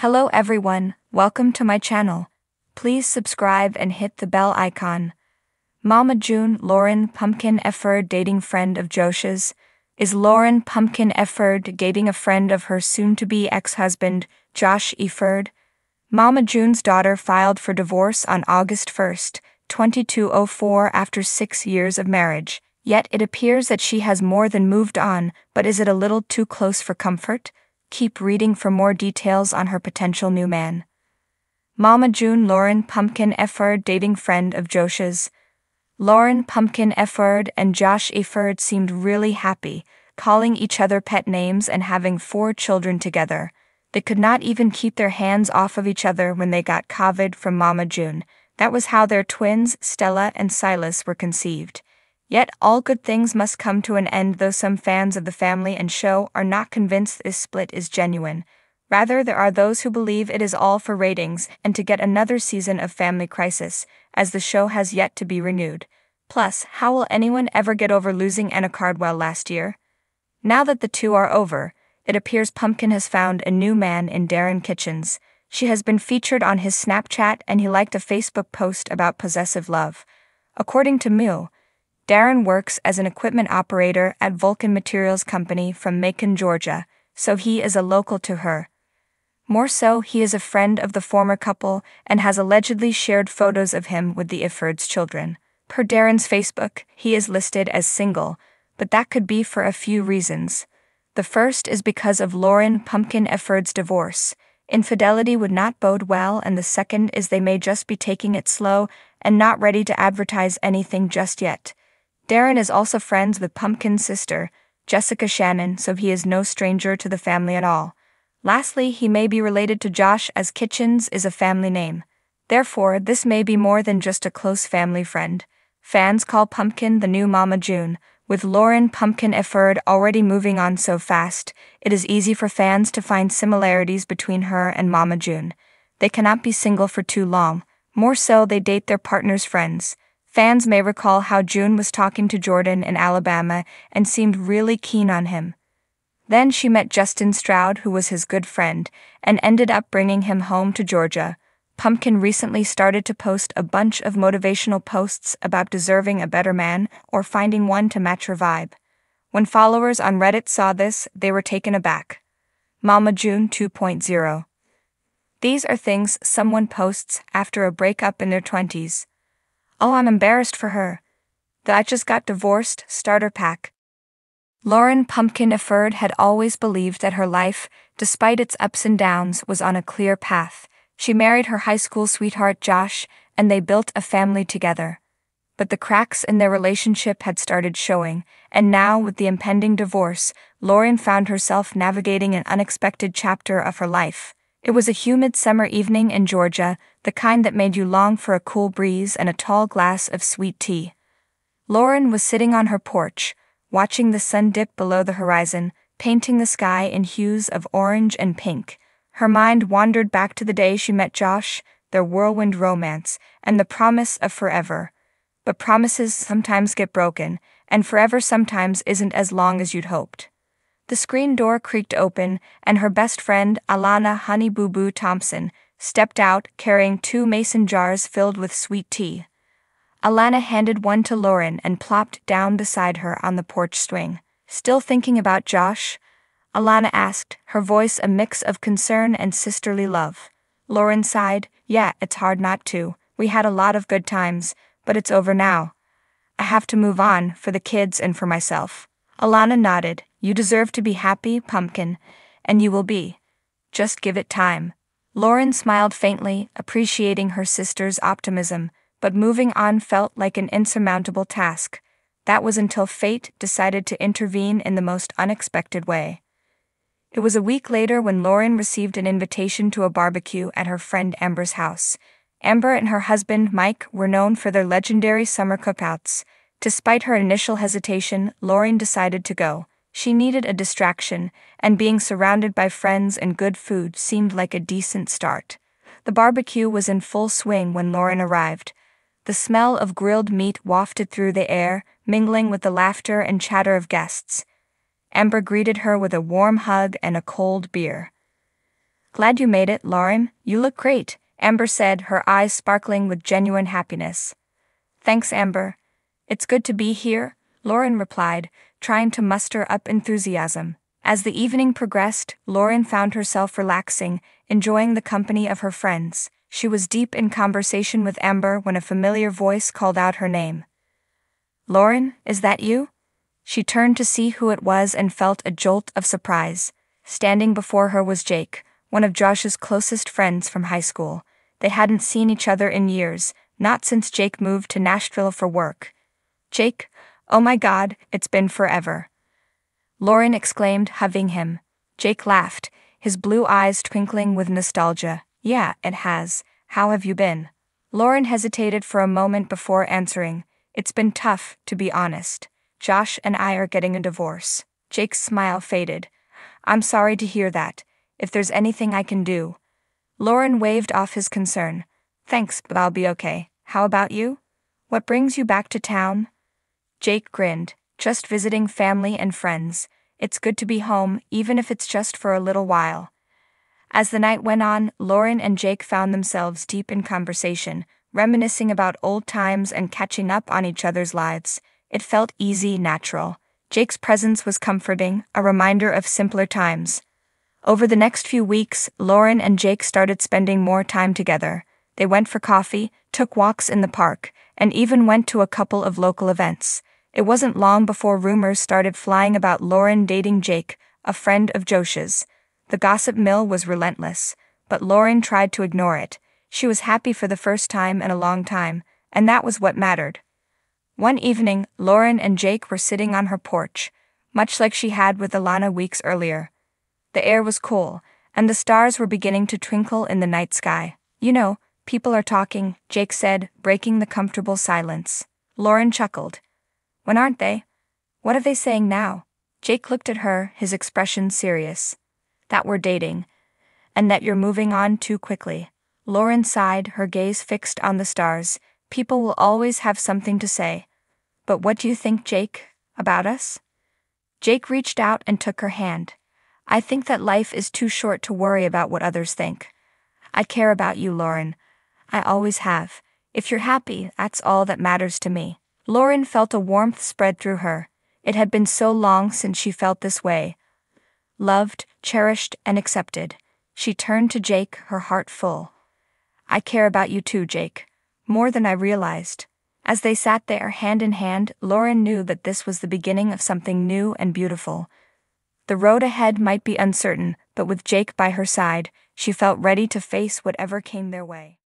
Hello everyone, welcome to my channel. Please subscribe and hit the bell icon. Mama June Lauren Pumpkin Efford dating friend of Josh's. Is Lauren Pumpkin Efford dating a friend of her soon-to-be ex-husband, Josh Efford? Mama June's daughter filed for divorce on August 1, 2204 after six years of marriage. Yet it appears that she has more than moved on, but is it a little too close for comfort? Keep reading for more details on her potential new man. Mama June Lauren Pumpkin Efford dating friend of Josh's. Lauren Pumpkin Efford and Josh Efford seemed really happy, calling each other pet names and having four children together. They could not even keep their hands off of each other when they got COVID from Mama June. That was how their twins, Stella and Silas, were conceived. Yet all good things must come to an end, though some fans of the family and show are not convinced this split is genuine. Rather, there are those who believe it is all for ratings and to get another season of Family Crisis, as the show has yet to be renewed. Plus, how will anyone ever get over losing Anna Cardwell last year? Now that the two are over, it appears Pumpkin has found a new man in Darren Kitchens. She has been featured on his Snapchat and he liked a Facebook post about possessive love. According to Mill, Darren works as an equipment operator at Vulcan Materials Company from Macon, Georgia, so he is a local to her. More so, he is a friend of the former couple and has allegedly shared photos of him with the Iford's children. Per Darren's Facebook, he is listed as single, but that could be for a few reasons. The first is because of Lauren Pumpkin Efford's divorce. Infidelity would not bode well, and the second is they may just be taking it slow and not ready to advertise anything just yet. Darren is also friends with Pumpkin's sister, Jessica Shannon, so he is no stranger to the family at all. Lastly, he may be related to Josh as Kitchens is a family name. Therefore, this may be more than just a close family friend. Fans call Pumpkin the new Mama June, with Lauren Pumpkin Efford already moving on so fast, it is easy for fans to find similarities between her and Mama June. They cannot be single for too long, more so, they date their partner's friends. Fans may recall how June was talking to Jordan in Alabama and seemed really keen on him. Then she met Justin Stroud, who was his good friend, and ended up bringing him home to Georgia. Pumpkin recently started to post a bunch of motivational posts about deserving a better man or finding one to match your vibe. When followers on Reddit saw this, they were taken aback. Mama June 2.0. These are things someone posts after a breakup in their 20s. Oh, I'm embarrassed for her. That I just got divorced, starter pack. Lauren Pumpkin Efford had always believed that her life, despite its ups and downs, was on a clear path. She married her high school sweetheart Josh, and they built a family together. But the cracks in their relationship had started showing, and now, with the impending divorce, Lauren found herself navigating an unexpected chapter of her life. It was a humid summer evening in Georgia, the kind that made you long for a cool breeze and a tall glass of sweet tea. Lauren was sitting on her porch, watching the sun dip below the horizon, painting the sky in hues of orange and pink. Her mind wandered back to the day she met Josh, their whirlwind romance, and the promise of forever. But promises sometimes get broken, and forever sometimes isn't as long as you'd hoped. The screen door creaked open, and her best friend, Alana Boo Boo Thompson, stepped out carrying two mason jars filled with sweet tea. Alana handed one to Lauren and plopped down beside her on the porch swing. Still thinking about Josh? Alana asked, her voice a mix of concern and sisterly love. Lauren sighed, Yeah, it's hard not to. We had a lot of good times, but it's over now. I have to move on, for the kids and for myself. Alana nodded. You deserve to be happy, Pumpkin, and you will be. Just give it time. Lauren smiled faintly, appreciating her sister's optimism, but moving on felt like an insurmountable task. That was until fate decided to intervene in the most unexpected way. It was a week later when Lauren received an invitation to a barbecue at her friend Amber's house. Amber and her husband, Mike, were known for their legendary summer cookouts. Despite her initial hesitation, Lauren decided to go. She needed a distraction, and being surrounded by friends and good food seemed like a decent start. The barbecue was in full swing when Lauren arrived. The smell of grilled meat wafted through the air, mingling with the laughter and chatter of guests. Amber greeted her with a warm hug and a cold beer. Glad you made it, Lauren. You look great, Amber said, her eyes sparkling with genuine happiness. Thanks, Amber. It's good to be here, Lauren replied, trying to muster up enthusiasm. As the evening progressed, Lauren found herself relaxing, enjoying the company of her friends. She was deep in conversation with Amber when a familiar voice called out her name. Lauren, is that you? She turned to see who it was and felt a jolt of surprise. Standing before her was Jake, one of Josh's closest friends from high school. They hadn't seen each other in years, not since Jake moved to Nashville for work. Jake, oh my god, it's been forever. Lauren exclaimed, hugging him. Jake laughed, his blue eyes twinkling with nostalgia. Yeah, it has. How have you been? Lauren hesitated for a moment before answering. It's been tough, to be honest. Josh and I are getting a divorce. Jake's smile faded. I'm sorry to hear that. If there's anything I can do. Lauren waved off his concern. Thanks, but I'll be okay. How about you? What brings you back to town? Jake grinned, just visiting family and friends. It's good to be home, even if it's just for a little while. As the night went on, Lauren and Jake found themselves deep in conversation, reminiscing about old times and catching up on each other's lives. It felt easy, natural. Jake's presence was comforting, a reminder of simpler times. Over the next few weeks, Lauren and Jake started spending more time together. They went for coffee, took walks in the park, and even went to a couple of local events. It wasn't long before rumors started flying about Lauren dating Jake, a friend of Josh's. The gossip mill was relentless, but Lauren tried to ignore it. She was happy for the first time in a long time, and that was what mattered. One evening, Lauren and Jake were sitting on her porch, much like she had with Alana weeks earlier. The air was cool, and the stars were beginning to twinkle in the night sky. You know, people are talking, Jake said, breaking the comfortable silence. Lauren chuckled. When aren't they? What are they saying now? Jake looked at her, his expression serious. That we're dating. And that you're moving on too quickly. Lauren sighed, her gaze fixed on the stars. People will always have something to say. But what do you think, Jake? About us? Jake reached out and took her hand. I think that life is too short to worry about what others think. I care about you, Lauren. I always have. If you're happy, that's all that matters to me. Lauren felt a warmth spread through her. It had been so long since she felt this way. Loved, cherished, and accepted. She turned to Jake, her heart full. I care about you too, Jake. More than I realized. As they sat there hand in hand, Lauren knew that this was the beginning of something new and beautiful. The road ahead might be uncertain, but with Jake by her side, she felt ready to face whatever came their way.